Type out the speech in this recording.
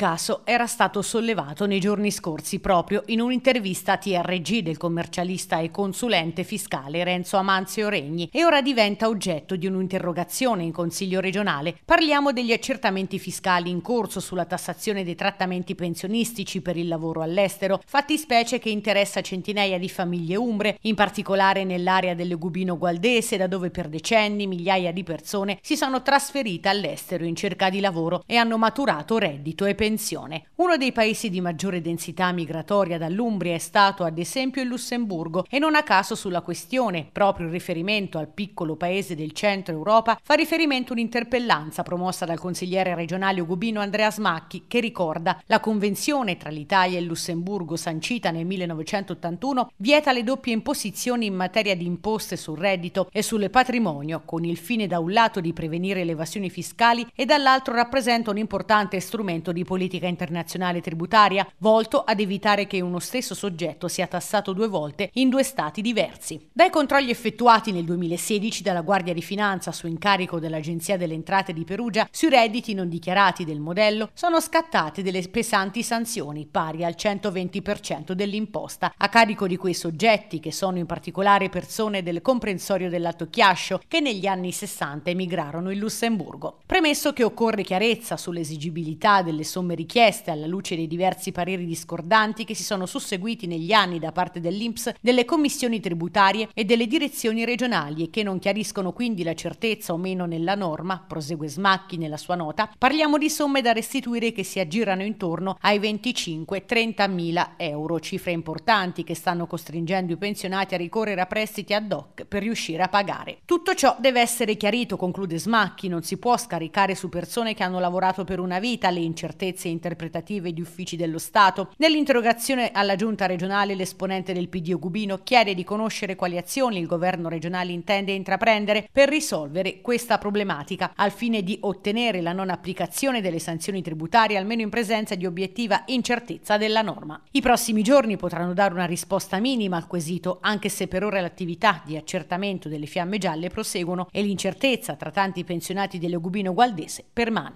caso era stato sollevato nei giorni scorsi proprio in un'intervista a TRG del commercialista e consulente fiscale Renzo Amanzio Regni e ora diventa oggetto di un'interrogazione in Consiglio regionale. Parliamo degli accertamenti fiscali in corso sulla tassazione dei trattamenti pensionistici per il lavoro all'estero, fattispecie che interessa centinaia di famiglie umbre, in particolare nell'area del Gubino Gualdese, da dove per decenni migliaia di persone si sono trasferite all'estero in cerca di lavoro e hanno maturato reddito e pensione convenzione. Uno dei paesi di maggiore densità migratoria dall'Umbria è stato ad esempio il Lussemburgo e non a caso sulla questione, proprio in riferimento al piccolo paese del centro Europa, fa riferimento un'interpellanza promossa dal consigliere regionale ugubino Andrea Smacchi che ricorda la convenzione tra l'Italia e il Lussemburgo sancita nel 1981 vieta le doppie imposizioni in materia di imposte sul reddito e sul patrimonio con il fine da un lato di prevenire le evasioni fiscali e dall'altro rappresenta un importante strumento di politica politica internazionale tributaria volto ad evitare che uno stesso soggetto sia tassato due volte in due stati diversi. Dai controlli effettuati nel 2016 dalla Guardia di Finanza su incarico dell'Agenzia delle Entrate di Perugia sui redditi non dichiarati del modello sono scattate delle pesanti sanzioni pari al 120% dell'imposta a carico di quei soggetti che sono in particolare persone del comprensorio dell'Alto Chiascio che negli anni 60 emigrarono in Lussemburgo. Premesso che occorre chiarezza sull'esigibilità delle somme somme richieste alla luce dei diversi pareri discordanti che si sono susseguiti negli anni da parte dell'INPS, delle commissioni tributarie e delle direzioni regionali e che non chiariscono quindi la certezza o meno nella norma, prosegue Smacchi nella sua nota, parliamo di somme da restituire che si aggirano intorno ai 25-30 mila euro, cifre importanti che stanno costringendo i pensionati a ricorrere a prestiti ad hoc per riuscire a pagare. Tutto ciò deve essere chiarito, conclude Smacchi, non si può scaricare su persone che hanno lavorato per una vita le incertezze certezze interpretative di uffici dello Stato. Nell'interrogazione alla giunta regionale l'esponente del PD Ogubino chiede di conoscere quali azioni il governo regionale intende intraprendere per risolvere questa problematica al fine di ottenere la non applicazione delle sanzioni tributarie almeno in presenza di obiettiva incertezza della norma. I prossimi giorni potranno dare una risposta minima al quesito anche se per ora l'attività di accertamento delle fiamme gialle proseguono e l'incertezza tra tanti pensionati dell'Ogubino Gualdese permane.